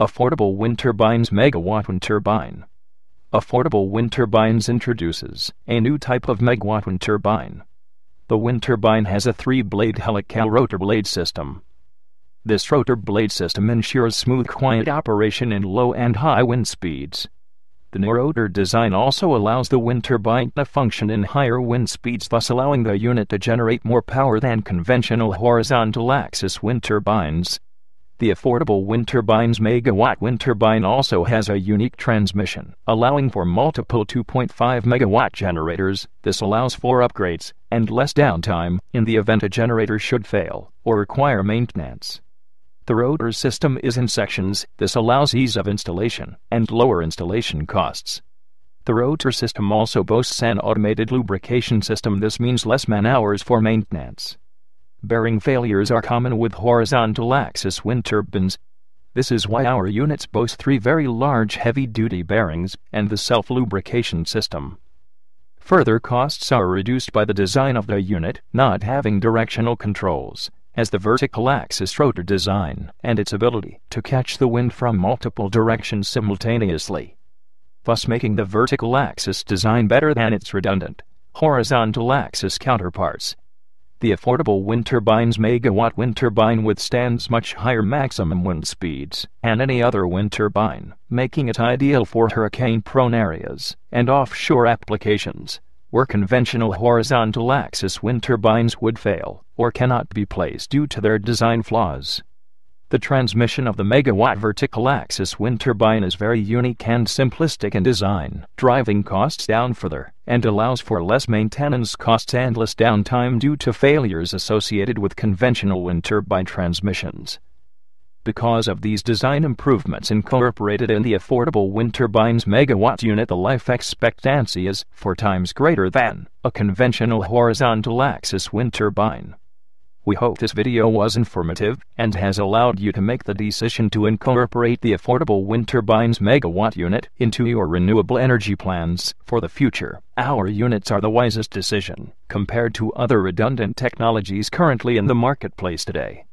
Affordable Wind Turbines Megawatt Wind Turbine Affordable Wind Turbines introduces a new type of megawatt wind turbine. The wind turbine has a three-blade helical rotor blade system. This rotor blade system ensures smooth quiet operation in low and high wind speeds. The new rotor design also allows the wind turbine to function in higher wind speeds thus allowing the unit to generate more power than conventional horizontal axis wind turbines. The affordable wind turbine's megawatt wind turbine also has a unique transmission, allowing for multiple 2.5 megawatt generators. This allows for upgrades and less downtime in the event a generator should fail or require maintenance. The rotor system is in sections. This allows ease of installation and lower installation costs. The rotor system also boasts an automated lubrication system. This means less man hours for maintenance. Bearing failures are common with horizontal axis wind turbines. This is why our units boast three very large heavy-duty bearings and the self-lubrication system. Further costs are reduced by the design of the unit not having directional controls, as the vertical axis rotor design and its ability to catch the wind from multiple directions simultaneously thus making the vertical axis design better than its redundant horizontal axis counterparts. The affordable wind turbine's megawatt wind turbine withstands much higher maximum wind speeds than any other wind turbine, making it ideal for hurricane-prone areas and offshore applications, where conventional horizontal axis wind turbines would fail or cannot be placed due to their design flaws. The transmission of the megawatt vertical axis wind turbine is very unique and simplistic in design, driving costs down further, and allows for less maintenance costs and less downtime due to failures associated with conventional wind turbine transmissions. Because of these design improvements incorporated in the affordable wind turbine's megawatt unit, the life expectancy is four times greater than a conventional horizontal axis wind turbine. We hope this video was informative and has allowed you to make the decision to incorporate the affordable wind turbines megawatt unit into your renewable energy plans for the future. Our units are the wisest decision compared to other redundant technologies currently in the marketplace today.